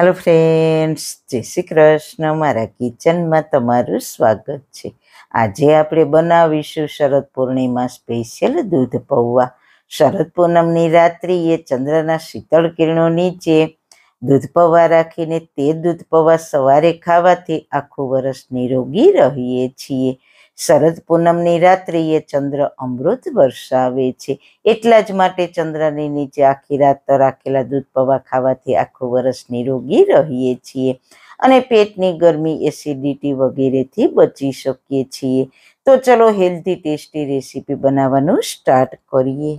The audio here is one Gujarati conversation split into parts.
હેલો ફ્રેન્ડ્સ જય શ્રી કૃષ્ણ મારા કિચનમાં તમારું સ્વાગત છે આજે આપણે બનાવીશું શરદ પૂર્ણિમા સ્પેશિયલ દૂધ પૌવા શરદ પૂનમની રાત્રિએ ચંદ્રના શીતળ કિરણો નીચે દૂધ પૌવા રાખીને તે દૂધ પૌવા સવારે ખાવાથી આખું વર્ષ નિરોગી રહીએ છીએ શરદ પૂનમની રાત્રિએ ચંદ્ર અમૃત વરસાવે છે એટલા જ માટે ચંદ્રની નીચે આખી રાત રાખેલા દૂધ પૌવા ખાવાથી આખું વરસ નિરોગી રહીએ છીએ અને પેટની ગરમી એસિડિટી વગેરેથી બચી શકીએ છીએ તો ચલો હેલ્ધી ટેસ્ટી રેસીપી બનાવવાનું સ્ટાર્ટ કરીએ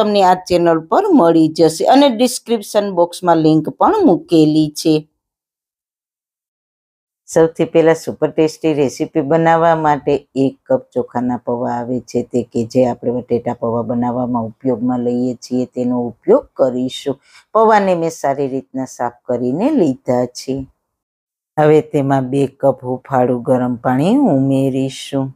તમને આ ચેનલ પર મળી જશે અને ડિસ્ક્રિપ્શન બોક્સમાં લિંક પણ મૂકેલી છે સૌથી પહેલાં સુપર ટેસ્ટી રેસીપી બનાવવા માટે એક કપ ચોખાના પૌવા આવે છે તે કે જે આપણે બટેટા પૌવા બનાવવામાં ઉપયોગમાં લઈએ છીએ તેનો ઉપયોગ કરીશું પૌવાને મેં સારી રીતના સાફ કરીને લીધા છે હવે તેમાં બે કપ હુંફાળું ગરમ પાણી ઉમેરીશું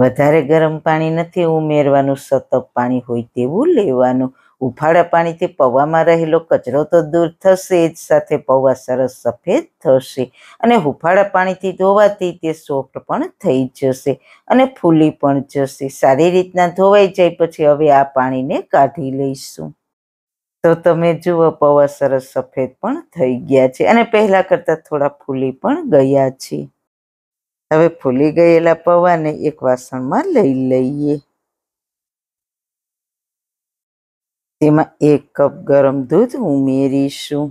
વધારે ગરમ પાણી નથી ઉમેરવાનું સતત પાણી હોય તેવું લેવાનું ઉફાળા પાણીથી પૌવામાં રહેલો કચરો તો દૂર થશે જ સાથે પૌવા સરસ સફેદ થશે અને હુફાળા પાણીથી ધોવાથી તે સોફ્ટ પણ થઈ જશે અને ફૂલી પણ જશે સારી રીતના ધોવાઈ જાય પછી હવે આ પાણીને કાઢી લઈશું તો તમે જુઓ પૌવા સરસ સફેદ પણ થઈ ગયા છે અને પહેલાં કરતાં થોડા ફૂલી પણ ગયા છે હવે ફૂલી ગયેલા પૌવાને એક વાસણમાં લઈ લઈએ તેમાં એક કપ ગરમ દૂધ ઉમેરીશું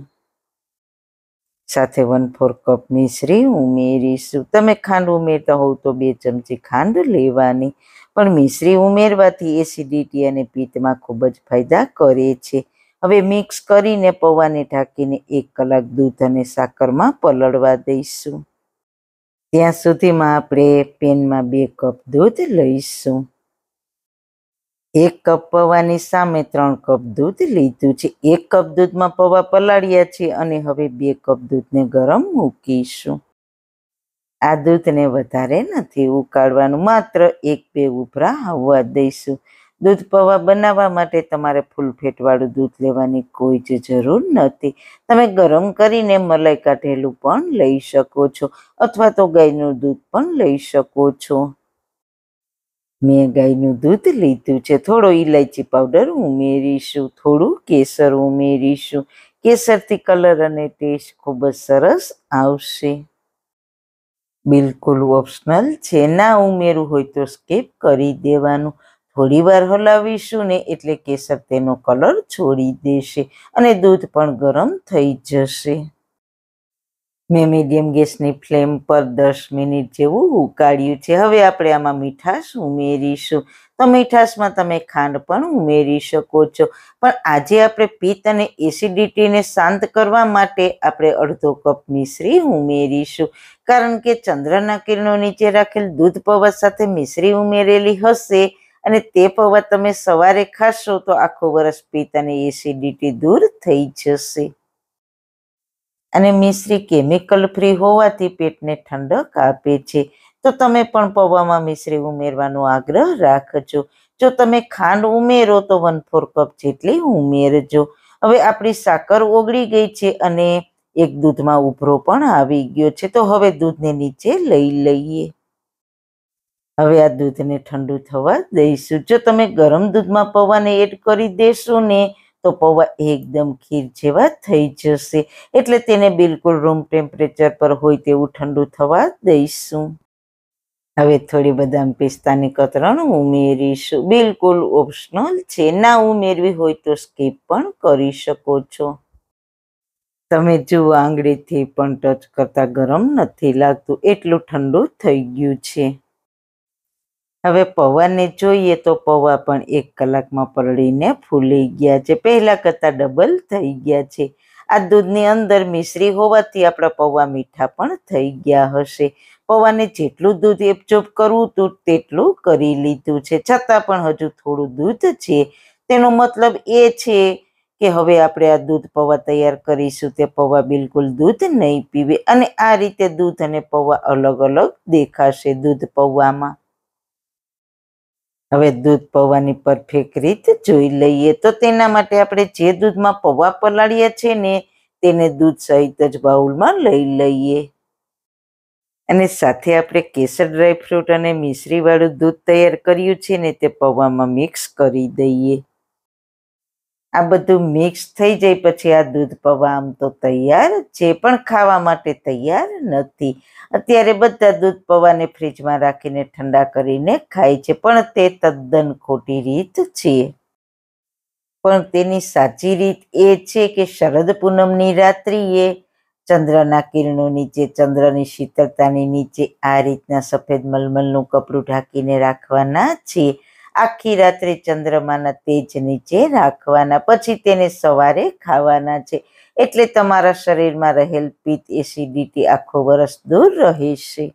સાથે વન ફોર કપ મિશ્રી ઉમેરીશું તમે ખાંડ ઉમેરતા હોવ તો બે ચમચી ખાંડ લેવાની પણ મિશ્રી ઉમેરવાથી એસિડિટી અને પિત્તમાં ખૂબ જ ફાયદા કરે છે હવે મિક્સ કરીને પૌવાને ઢાંકીને એક કલાક દૂધ અને સાકરમાં પલળવા દઈશું ત્યાં સુધીમાં આપણે પેનમાં બે કપ દૂધ લઈશું એક કપ પૌવાની સામે ત્રણ કપ દૂધ લીધું છે એક કપ દૂધમાં પૌવા પલાળ્યા છે અને હવે બે કપ દૂધને ગરમ મૂકીશું આ દૂધને વધારે નથી ઉકાળવાનું માત્ર એક બે ઉભરા આવવા દઈશું દૂધ પૌવા બનાવવા માટે તમારે ફૂલ ફેટવાળું દૂધ લેવાની કોઈ જ જરૂર નથી તમે ગરમ કરીને મલાઈ કાઢેલું પણ લઈ શકો છો અથવા તો ગાયનું દૂધ પણ લઈ શકો છો મેં ગાયનું દૂધ લીધું છે થોડો ઇલાયચી પાવડર ઉમેરીશું થોડું કેસર ઉમેરીશું કેસરથી કલર અને ટેસ્ટ ખૂબ જ સરસ આવશે બિલકુલ ઓપ્શનલ છે ના ઉમેરવું હોય તો સ્કીપ કરી દેવાનું થોડી વાર હલાવીશું ને એટલે કેસર તેનો કલર છોડી દેશે અને દૂધ પણ ગરમ થઈ જશે મેં મીડિયમ ગેસની ફ્લેમ પર દસ મિનિટ જેવું ઉકાળ્યું છે હવે આપણે આમાં મીઠાશ ઉમેરીશું તો મીઠાશમાં તમે ખાંડ પણ ઉમેરી શકો છો પણ આજે આપણે પિત્ત અને એસિડિટીને શાંત કરવા માટે આપણે અડધો કપ મિશ્રી ઉમેરીશું કારણ કે ચંદ્રના કિરણો નીચે રાખેલ દૂધ પવન સાથે મિશ્રી ઉમેરેલી હશે અને તે પૌવા તમે સવારે ખાશો તો આખો વર્ષ પિત્ત અને એસિડિટી દૂર થઈ જશે અને મિશ્રી કેમિકલ ફ્રી હોવાથી પેટને ઠંડક આપે છે તો તમે પણ પૌવામાં મિશ્રી ઉમેરવાનો આગ્રહ રાખજો જો તમે ખાંડ ઉમેરો તો વન ફોર કપ જેટલી ઉમેરજો હવે આપણી સાકર ઓગળી ગઈ છે અને એક દૂધમાં ઉભરો પણ આવી ગયો છે તો હવે દૂધને નીચે લઈ લઈએ હવે આ દૂધને ઠંડુ થવા દઈશું જો તમે ગરમ દૂધમાં પૌવાને એડ કરી દેશો ને તો પૌવા એકદમ ખીર જેવા થઈ જશે એટલે તેને બિલકુલ રૂમ ટેમ્પરેચર પર હોય તેવું ઠંડુ થવા દઈશું હવે થોડી બદામ પિસ્તાની કતરણ ઉમેરીશું બિલકુલ ઓપ્શનલ છે ના ઉમેરવી હોય તો સ્કીપ પણ કરી શકો છો તમે જુઓ આંગળીથી પણ ટચ કરતાં ગરમ નથી લાગતું એટલું ઠંડુ થઈ ગયું છે હવે પૌવાને જોઈએ તો પૌવા પણ એક કલાકમાં પરળીને ફૂલી ગયા છે પહેલાં કરતાં ડબલ થઈ ગયા છે આ દૂધની અંદર મિશ્રી હોવાથી આપણા પૌવા મીઠા પણ થઈ ગયા હશે પૌવાને જેટલું દૂધ એબજોબ કરવું હતું તેટલું કરી લીધું છે છતાં પણ હજુ થોડું દૂધ છે તેનો મતલબ એ છે કે હવે આપણે આ દૂધ પૌવા તૈયાર કરીશું તે પૌવા બિલકુલ દૂધ નહીં પીવે અને આ રીતે દૂધ અને પૌવા અલગ અલગ દેખાશે દૂધ પૌવામાં હવે દૂધ પૌવાની પરફેક્ટ રીત જોઈ લઈએ તો તેના માટે આપણે જે દૂધમાં પૌવા પલાળીએ છીએ ને તેને દૂધ સહિત જ બાઉલમાં લઈ લઈએ અને સાથે આપણે કેસર ડ્રાયફ્રૂટ અને મિશ્રીવાળું દૂધ તૈયાર કર્યું છે ને તે પૌવામાં મિક્સ કરી દઈએ આ બધું મિક્સ થઈ જાય પછી આ દૂધ પૌવા આમ તો તૈયાર છે પણ ખાવા માટે તૈયાર નથી અત્યારે બધા દૂધ પૌવાને ફ્રીજમાં રાખીને ઠંડા કરીને ખાય છે પણ તે તદ્દન ખોટી રીત છે પણ તેની સાચી રીત એ છે કે શરદ પૂનમની રાત્રિએ ચંદ્રના કિરણો નીચે ચંદ્રની શીતળતાની નીચે આ રીતના સફેદ મલમલનું કપડું ઢાંકીને રાખવાના છીએ આખી રાત્રે ચંદ્રમાના તેજ નીચે રાખવાના પછી તેને સવારે ખાવાના છે એટલે તમારા શરીરમાં રહેલ પિત્ત એસિડિટી આખો વરસ દૂર રહેશે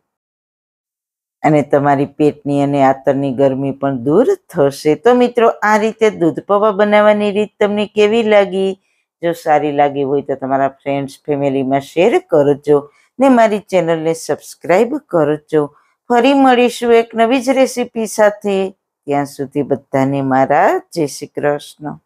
અને તમારી પેટની અને આતરની ગરમી પણ દૂર થશે તો મિત્રો આ રીતે દૂધ પૌવા બનાવવાની રીત તમને કેવી લાગી જો સારી લાગી હોય તો તમારા ફ્રેન્ડ્સ ફેમિલીમાં શેર કરજો ને મારી ચેનલને સબસ્ક્રાઈબ કરજો ફરી મળીશું એક નવી જ રેસીપી સાથે ત્યાં સુધી બધાને મારા જય શ્રી કૃષ્ણ